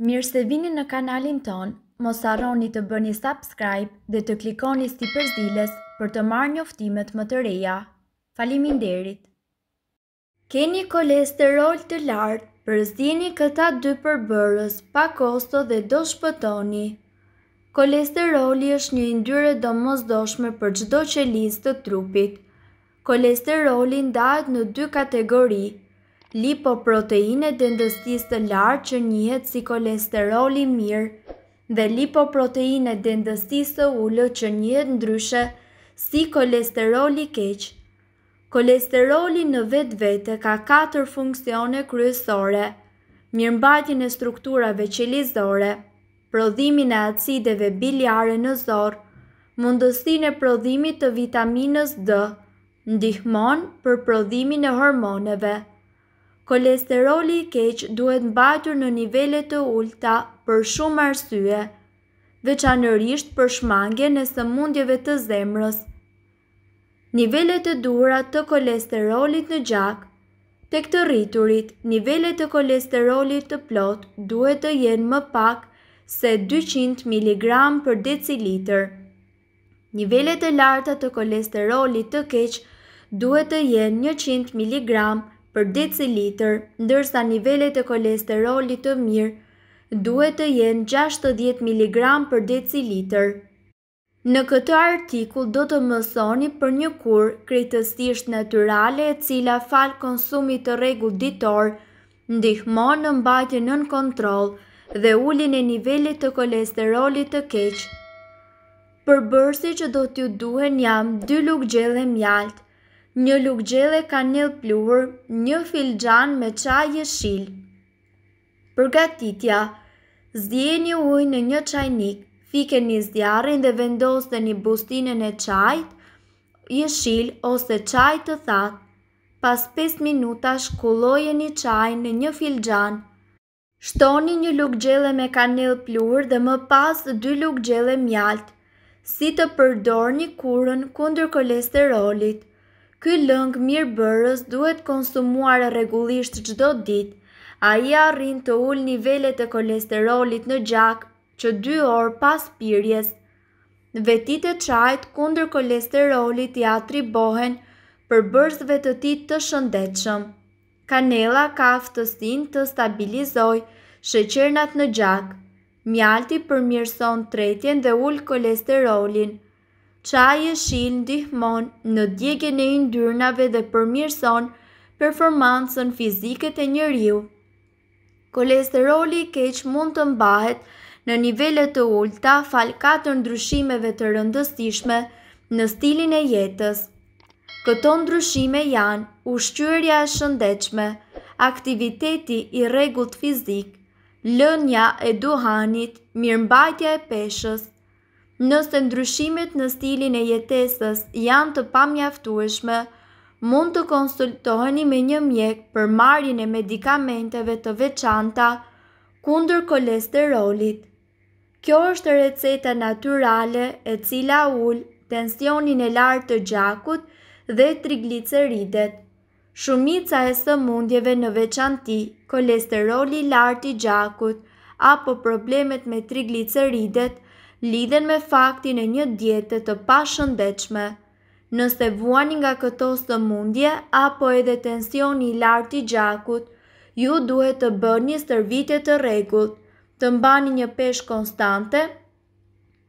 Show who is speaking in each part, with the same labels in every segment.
Speaker 1: Mirë se vini në kanalin ton, mos arroni të bëni subscribe dhe të klikoni sti përzdiles për të marrë një më të reja. Falimin derit! Keni kolesterol të lartë, përzdini këta dy përbërës, pa kosto dhe do shpëtoni. Kolesteroli është një ndyre do mos doshme për gjdo që listë të trupit. Kolesterolin dajt në dy kategori, lipoproteine dhe ndëstis të lartë që njëhet si kolesteroli mirë dhe lipoproteine dhe ndëstis të ullë që njëhet ndryshe si kolesteroli keqë. Kolesteroli në vetë vete ka 4 funksione kryesore, mirëmbajtjën e strukturave qelizore, prodhimin e acideve biliare në zorë, mundësin e prodhimit të vitaminës D, ndihmon për prodhimin e hormoneve. Kolesteroli i keq duhet mbajtur në nivele të ulta për shumë arsye, veçanërisht për shmangje në sëmundjeve të zemrës. Nivele të dura të kolesterolit në gjak, të këtë rriturit, nivele të kolesterolit të plot duhet të jenë më pak se 200 mg për deciliter. Nivele të larta të kolesterolit të keq duhet të jenë 100 mg për deciliter, ndërsa nivellet e kolesterolit të mirë duhet të jenë 60 mg për deciliter. Në këtë artikull do të mësoni për një kur krejtësisht naturale e cila falë konsumit të regull ditor, ndihmonë në mbajtë në në kontrol dhe ullin e nivellit të kolesterolit të keqë. Për bërsi që do t'ju duhen jam 2 lukë gjellë e mjaltë, një lukë gjele kanel pluhur, një fil gjan me qaj jeshil. Përgatitja, zdjeni uj në një qajnik, fike një zdjarin dhe vendos një bustinën e qajt, jeshil ose qajt të thatë. pas 5 minuta shkulloje një qaj në një fil gjan. Shtoni një lukë gjele me kanel pluhur dhe më pas 2 lukë gjele mjalt, si të përdor një kurën kundër kolesterolit. Ky lëng mirëbërës duhet konsumuar regullisht gjdo dit, a i arrin të ull nivellet e kolesterolit në gjak që 2 orë pas pirjes. Vetit e qajt kunder kolesterolit i atribohen për bërzve të ti të shëndetshëm. Kanela ka aftësin të stabilizoj shëqernat në gjak. Mjalti përmirëson tretjen dhe ull kolesterolin. Qaj e shilë ndihmon në djegje në indyrnave dhe përmirëson performansën fizike e njëriu. Kolesteroli keq mund të mbahet në nivellet të ulta falë katë ndryshimeve të rëndëstishme në stilin e jetës. Këto ndryshime janë ushqyërja e shëndechme, aktiviteti i regut fizik, lënja e duhanit, mirëmbajtja e peshës, Nëse ndryshimet në stilin e jetesës janë të pamjaftueshme, mund të konsultoheni me një mjek për marrjen e medikamenteve të veçanta kundër kolesterolit. Kjo është receta natyrale e cila ul tensionin e lartë të gjakut dhe trigliceridet. Shumica e sëmundjeve në veçanti, kolesteroli i lartë i gjakut apo problemet me trigliceridet lidhen me faktin e një djetë të pashëndechme. Nëse vuani nga këto së mundje, apo edhe tension i larti gjakut, ju duhet të bërë një stërvitje të regullt, të mbani një peshë konstante,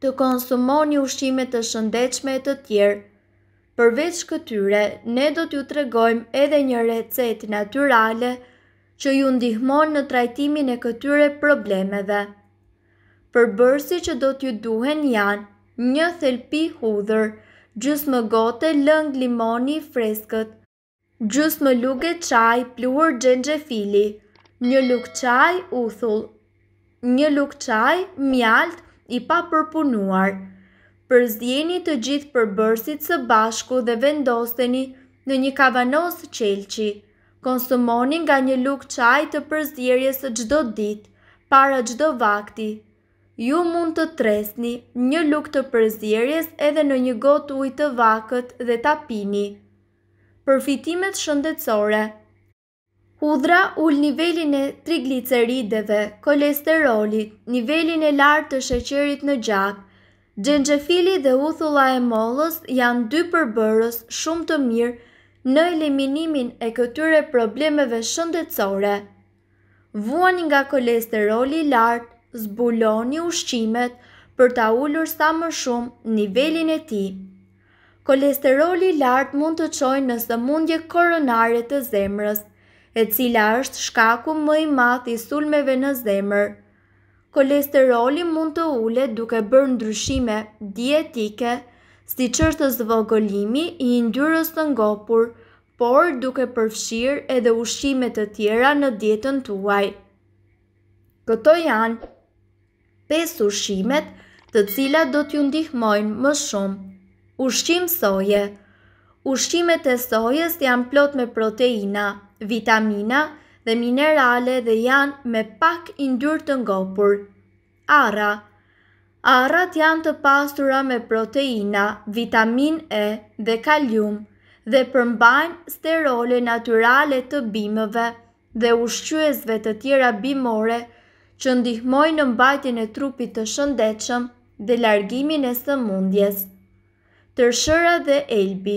Speaker 1: të konsumoni ushqime të shëndechme të tjerë. Përveç këtyre, ne do t'ju tregojmë edhe një recetë natyrale që ju ndihmon në trajtimin e këtyre problemeve përbërsi që do t'ju duhen janë një thelpi hudhër, gjus më gote lëng limoni freskët, gjus më luge qaj pluhur gjengje fili, një luk qaj uthull, një luk qaj mjalt i pa përpunuar. Përzdjeni të gjithë përbërsit së bashku dhe vendosteni në një kavanos qelqi. Konsumoni nga një luk qaj të përzdjerje së gjdo dit, para gjdo vakti, ju mund të tresni një luk të përzirjes edhe në një gotë ujtë të vakët dhe tapini. Përfitimet shëndetsore Hudra ul nivelin e triglicerideve, kolesterolit, nivelin e lartë të sheqerit në gjak. Gjengjefili dhe uthulla e mollës janë dy përbërës shumë të mirë në eliminimin e këtyre problemeve shëndetsore. Vuani nga kolesteroli lartë zbuloni ushqimet për ta ullur sa më shumë nivelin e ti. Kolesteroli lartë mund të qojnë në sëmundje koronare të zemrës, e cila është shkaku më i math i sulmeve në zemrë. Kolesteroli mund të ullet duke bërë ndryshime dietike, si qërë të zvogolimi i ndyrës të ngopur, por duke përfshirë edhe ushqimet të tjera në dietën tuaj. Këto janë 5 ushqimet të cilat do t'ju ndihmojnë më shumë. Ushqim soje Ushqimet e sojes janë plot me proteina, vitamina dhe minerale dhe janë me pak indyrë të ngopur. Ara Arat janë të pastura me proteina, vitamin E dhe kalium dhe përmbajnë sterole naturale të bimëve dhe ushqyesve të tjera bimore të që ndihmoj në mbajtjen e trupit të shëndetshëm dhe largimin e sëmundjes. Tërshëra dhe elbi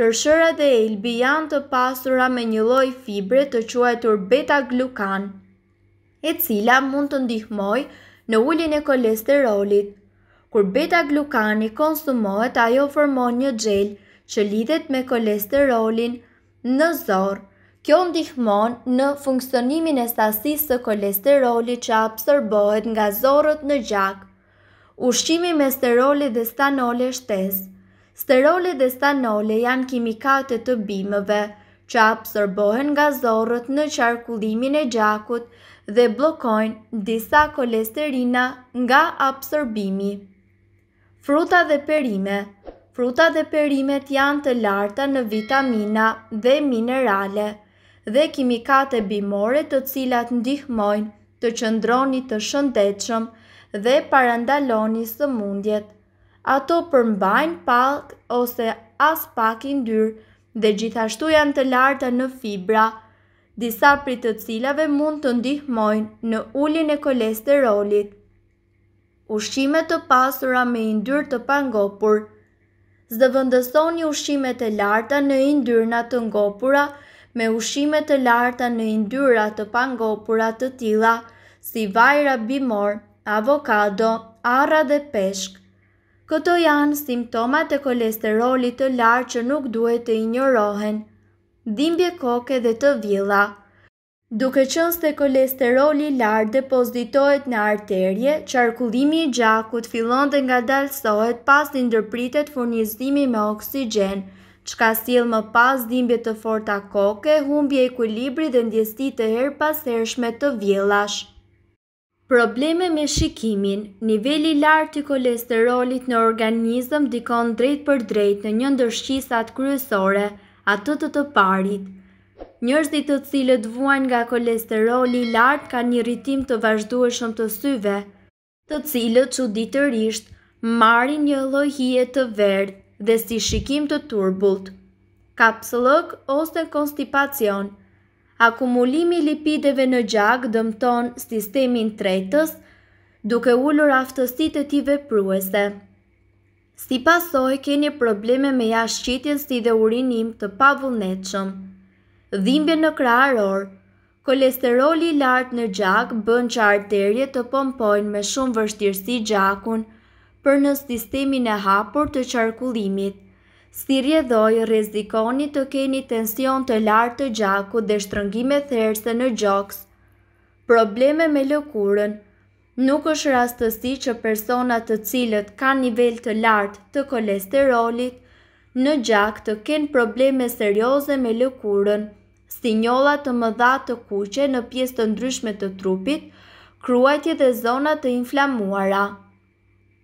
Speaker 1: Tërshëra dhe elbi janë të pasura me një loj fibre të quajtur beta-glukan, e cila mund të ndihmoj në ullin e kolesterolit. Kur beta-glukani konsumohet, ajo formon një gjelë që lidhet me kolesterolin në zorë, Kjo ndihmon në funksionimin e sasisë të kolesterolit që absorbohet nga zorët në gjak. Ushqimi me sterolit dhe stanolit shtes. Sterolit dhe stanolit janë kimikate të bimëve që absorbohen nga zorët në qarkullimin e gjakut dhe blokojnë disa kolesterina nga absorbimi. Fruta dhe perime Fruta dhe perimet janë të larta në vitamina dhe minerale dhe kimikate bimore të cilat ndihmojnë të qëndroni të shëndechëm dhe parandaloni së mundjet. Ato përmbajnë pak ose as pak indyr dhe gjithashtu janë të larta në fibra, disa prit të cilave mund të ndihmojnë në ullin e kolesterolit. Ushqime të pasura me indyr të pangopur Zdëvëndësoni ushqime të larta në indyrna të ngopura, me ushime të larta në yndyra të pangopura të tilla, si vajra bimor, avokado, arra dhe peshk. Këto janë simptomat e kolesterolit të lartë që nuk duhet të injorohen, dhimbje koke dhe të vila Duke qënë se kolesteroli lartë depozitohet në arterje, qarkullimi i gjakut fillon dhe nga dalsohet pas të ndërpritet furnizimi me oksigenë, Qka ka stil më pas dhimbje të forta koke, humbje e kulibri dhe ndjesti të her pas të hershme të vjelash. Probleme me shikimin Nivelli lartë të kolesterolit në organizëm dikon drejt për drejt në një ndërshqisat kryesore, atë të të parit. Njërës të cilët vuajnë nga kolesteroli lartë ka një rritim të vazhdu e shumë të syve, të cilët që ditërrisht marin një lojhije të verdë dhe si shikim të turbult. Kapsëllëk ose konstipacion Akumulimi lipideve në gjak dëmton sistemin tretës duke ullur aftësit e tive pruese. Si pasoj, keni probleme me jashtë qitjen si dhe urinim të pavullnetëshëm. Dhimbje në krarorë Kolesteroli lartë në gjak bën që arterje të pompojnë me shumë vështirësi gjakun, për në sistemin e hapur të qarkullimit. Si rjedhoj, rezikoni të keni tension të lartë të gjaku dhe shtrëngime therse në gjoks. Probleme me lëkurën Nuk është rastësi që personat të cilët ka nivel të lartë të kolesterolit, në gjak të kenë probleme serioze me lëkurën, si njolla të mëdha të kuqe në pjesë të ndryshme të trupit, kruajtje dhe zonat të inflamuara.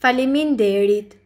Speaker 1: Falimin derit.